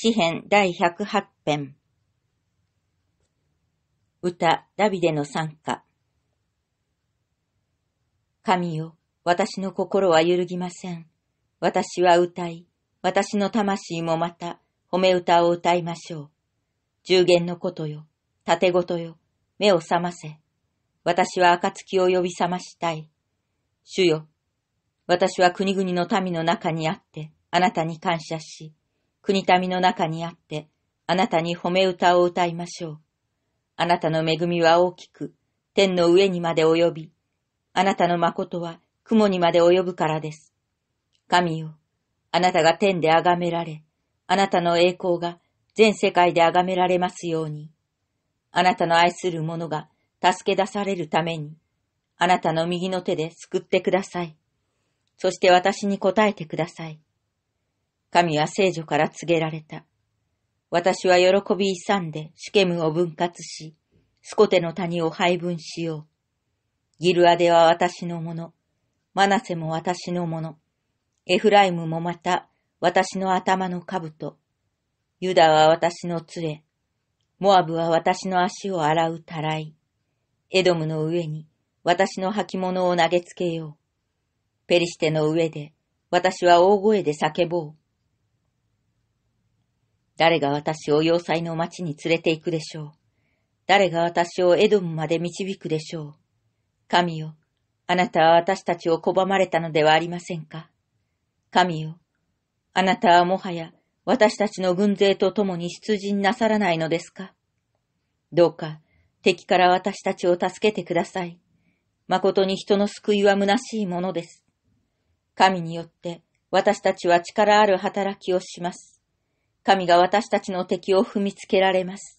詩編第108編歌、ダビデの参歌。神よ、私の心は揺るぎません。私は歌い、私の魂もまた、褒め歌を歌いましょう。従言のことよ、盾ごとよ、目を覚ませ。私は暁を呼び覚ましたい。主よ、私は国々の民の中にあって、あなたに感謝し、国民の中にあって、あなたに褒め歌を歌いましょう。あなたの恵みは大きく、天の上にまで及び、あなたの誠は雲にまで及ぶからです。神よ、あなたが天で崇められ、あなたの栄光が全世界で崇められますように。あなたの愛する者が助け出されるために、あなたの右の手で救ってください。そして私に答えてください。神は聖女から告げられた。私は喜び勇んでシュケムを分割し、スコテの谷を配分しよう。ギルアデは私のもの、マナセも私のもの、エフライムもまた私の頭の兜、ユダは私の杖、モアブは私の足を洗うたらい、エドムの上に私の履物を投げつけよう。ペリシテの上で私は大声で叫ぼう。誰が私を要塞の町に連れて行くでしょう。誰が私をエドムまで導くでしょう。神よ、あなたは私たちを拒まれたのではありませんか。神よ、あなたはもはや私たちの軍勢と共に出陣なさらないのですか。どうか敵から私たちを助けてください。誠に人の救いは虚しいものです。神によって私たちは力ある働きをします。神が私たちの敵を踏みつけられます。